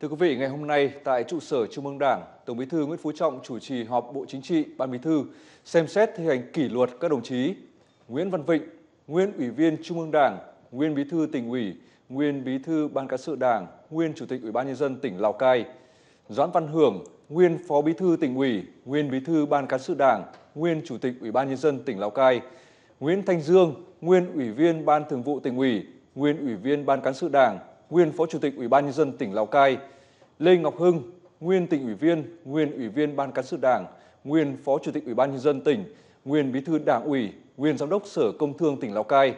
Thưa quý vị, ngày hôm nay tại trụ sở Trung ương Đảng, Tổng Bí thư Nguyễn Phú Trọng chủ trì họp Bộ Chính trị, Ban Bí thư xem xét thi hành kỷ luật các đồng chí Nguyễn Văn Vịnh, nguyên Ủy viên Trung ương Đảng, nguyên Bí thư tỉnh ủy, nguyên Bí thư Ban cán sự Đảng, nguyên Chủ tịch Ủy ban nhân dân tỉnh Lào Cai, Doãn Văn Hưởng, nguyên Phó Bí thư tỉnh ủy, nguyên Bí thư Ban cán sự Đảng, nguyên Chủ tịch Ủy ban nhân dân tỉnh Lào Cai Nguyễn Thanh Dương, nguyên Ủy viên Ban Thường vụ tỉnh ủy, nguyên Ủy viên Ban Cán sự Đảng, nguyên Phó Chủ tịch Ủy ban nhân dân tỉnh Lào Cai, Lê Ngọc Hưng, nguyên tỉnh ủy viên, nguyên Ủy viên Ban Cán sự Đảng, nguyên Phó Chủ tịch Ủy ban nhân dân tỉnh, nguyên Bí thư Đảng ủy, nguyên Giám đốc Sở Công Thương tỉnh Lào Cai,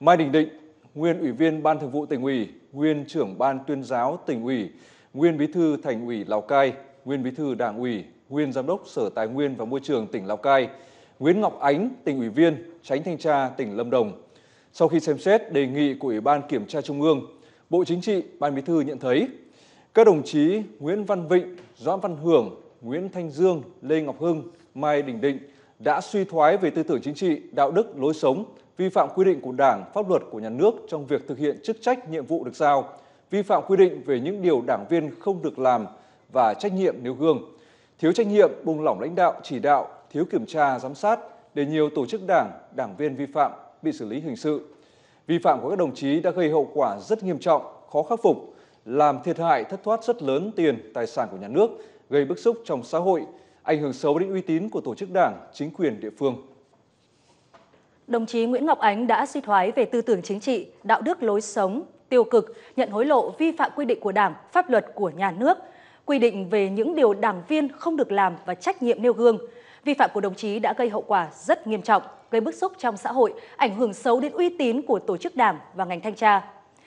Mai Đình Định, nguyên Ủy viên Ban Thường vụ tỉnh ủy, nguyên trưởng Ban Tuyên giáo tỉnh ủy, nguyên Bí thư Thành ủy Lào Cai, nguyên Bí thư Đảng ủy, nguyên Giám đốc Sở Tài nguyên và Môi trường tỉnh Lào Cai, Nguyễn Ngọc Ánh, tỉnh ủy viên, tránh thanh tra tỉnh Lâm Đồng. Sau khi xem xét đề nghị của Ủy ban Kiểm tra Trung ương, Bộ Chính trị, Ban Bí thư nhận thấy các đồng chí Nguyễn Văn Vịnh, Doãn Văn Hưởng, Nguyễn Thanh Dương, Lê Ngọc Hưng, Mai Đình Định đã suy thoái về tư tưởng chính trị, đạo đức, lối sống, vi phạm quy định của Đảng, pháp luật của nhà nước trong việc thực hiện chức trách, nhiệm vụ được giao, vi phạm quy định về những điều đảng viên không được làm và trách nhiệm nêu gương, thiếu trách nhiệm buông lỏng lãnh đạo chỉ đạo thiếu kiểm tra giám sát để nhiều tổ chức đảng, đảng viên vi phạm bị xử lý hình sự. Vi phạm của các đồng chí đã gây hậu quả rất nghiêm trọng, khó khắc phục, làm thiệt hại thất thoát rất lớn tiền, tài sản của nhà nước, gây bức xúc trong xã hội, ảnh hưởng xấu đến uy tín của tổ chức đảng, chính quyền địa phương. Đồng chí Nguyễn Ngọc Ánh đã suy thoái về tư tưởng chính trị, đạo đức lối sống, tiêu cực, nhận hối lộ, vi phạm quy định của Đảng, pháp luật của nhà nước, quy định về những điều đảng viên không được làm và trách nhiệm nêu gương vi phạm của đồng chí đã gây hậu quả rất nghiêm trọng, gây bức xúc trong xã hội, ảnh hưởng xấu đến uy tín của tổ chức đảng và ngành thanh tra.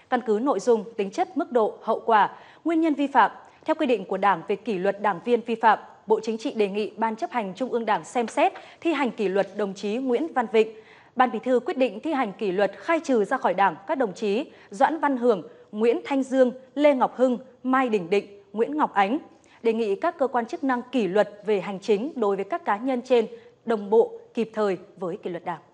Căn cứ nội dung, tính chất, mức độ, hậu quả, nguyên nhân vi phạm, theo quy định của Đảng về kỷ luật đảng viên vi phạm, Bộ Chính trị đề nghị Ban chấp hành Trung ương Đảng xem xét thi hành kỷ luật đồng chí Nguyễn Văn Vịnh. Ban Bí thư quyết định thi hành kỷ luật khai trừ ra khỏi Đảng các đồng chí Doãn Văn Hưởng, Nguyễn Thanh Dương, Lê Ngọc Hưng, Mai Đình Định, Nguyễn Ngọc Ánh, đề nghị các cơ quan chức năng kỷ luật về hành chính đối với các cá nhân trên đồng bộ kịp thời với kỷ luật đảng